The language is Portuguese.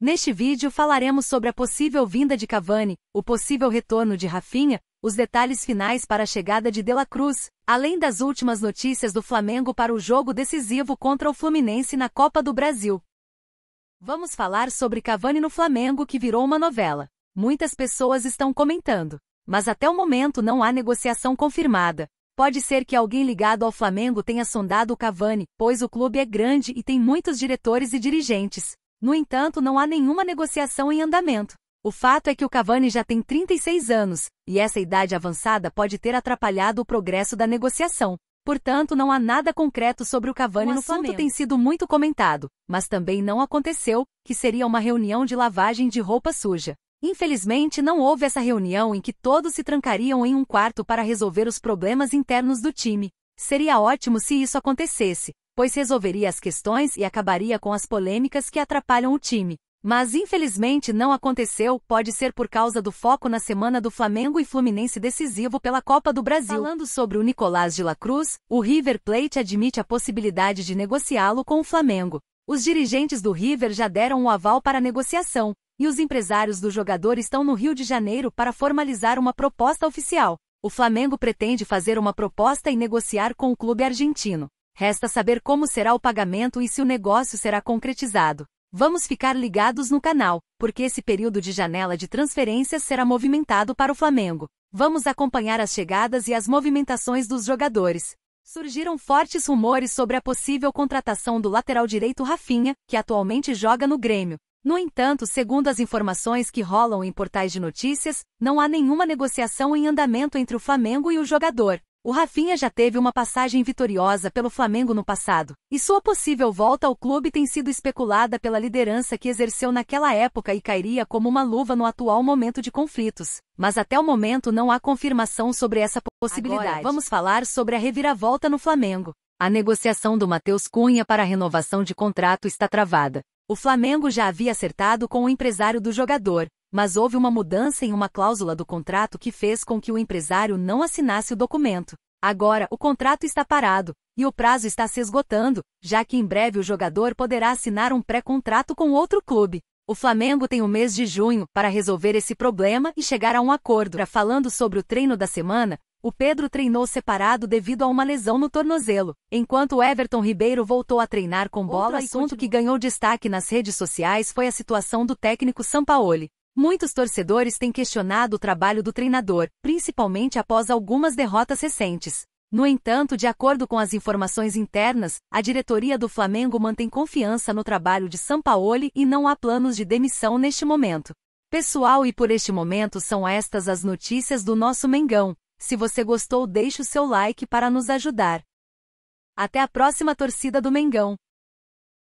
Neste vídeo falaremos sobre a possível vinda de Cavani, o possível retorno de Rafinha, os detalhes finais para a chegada de De La Cruz, além das últimas notícias do Flamengo para o jogo decisivo contra o Fluminense na Copa do Brasil. Vamos falar sobre Cavani no Flamengo que virou uma novela. Muitas pessoas estão comentando, mas até o momento não há negociação confirmada. Pode ser que alguém ligado ao Flamengo tenha sondado o Cavani, pois o clube é grande e tem muitos diretores e dirigentes. No entanto, não há nenhuma negociação em andamento. O fato é que o Cavani já tem 36 anos, e essa idade avançada pode ter atrapalhado o progresso da negociação. Portanto, não há nada concreto sobre o Cavani o no Flamengo. assunto tem sido muito comentado, mas também não aconteceu, que seria uma reunião de lavagem de roupa suja. Infelizmente, não houve essa reunião em que todos se trancariam em um quarto para resolver os problemas internos do time. Seria ótimo se isso acontecesse, pois resolveria as questões e acabaria com as polêmicas que atrapalham o time. Mas infelizmente não aconteceu, pode ser por causa do foco na semana do Flamengo e Fluminense decisivo pela Copa do Brasil. Falando sobre o Nicolás de la Cruz, o River Plate admite a possibilidade de negociá-lo com o Flamengo. Os dirigentes do River já deram o um aval para a negociação, e os empresários do jogador estão no Rio de Janeiro para formalizar uma proposta oficial. O Flamengo pretende fazer uma proposta e negociar com o clube argentino. Resta saber como será o pagamento e se o negócio será concretizado. Vamos ficar ligados no canal, porque esse período de janela de transferências será movimentado para o Flamengo. Vamos acompanhar as chegadas e as movimentações dos jogadores. Surgiram fortes rumores sobre a possível contratação do lateral direito Rafinha, que atualmente joga no Grêmio. No entanto, segundo as informações que rolam em portais de notícias, não há nenhuma negociação em andamento entre o Flamengo e o jogador. O Rafinha já teve uma passagem vitoriosa pelo Flamengo no passado, e sua possível volta ao clube tem sido especulada pela liderança que exerceu naquela época e cairia como uma luva no atual momento de conflitos. Mas até o momento não há confirmação sobre essa possibilidade. Agora, vamos falar sobre a reviravolta no Flamengo. A negociação do Matheus Cunha para a renovação de contrato está travada. O Flamengo já havia acertado com o empresário do jogador, mas houve uma mudança em uma cláusula do contrato que fez com que o empresário não assinasse o documento. Agora, o contrato está parado, e o prazo está se esgotando, já que em breve o jogador poderá assinar um pré-contrato com outro clube. O Flamengo tem o mês de junho para resolver esse problema e chegar a um acordo. Falando sobre o treino da semana, o Pedro treinou separado devido a uma lesão no tornozelo, enquanto Everton Ribeiro voltou a treinar com bola. Outro assunto que ganhou destaque nas redes sociais foi a situação do técnico Sampaoli. Muitos torcedores têm questionado o trabalho do treinador, principalmente após algumas derrotas recentes. No entanto, de acordo com as informações internas, a diretoria do Flamengo mantém confiança no trabalho de Sampaoli e não há planos de demissão neste momento. Pessoal, e por este momento são estas as notícias do nosso Mengão. Se você gostou, deixe o seu like para nos ajudar. Até a próxima torcida do Mengão!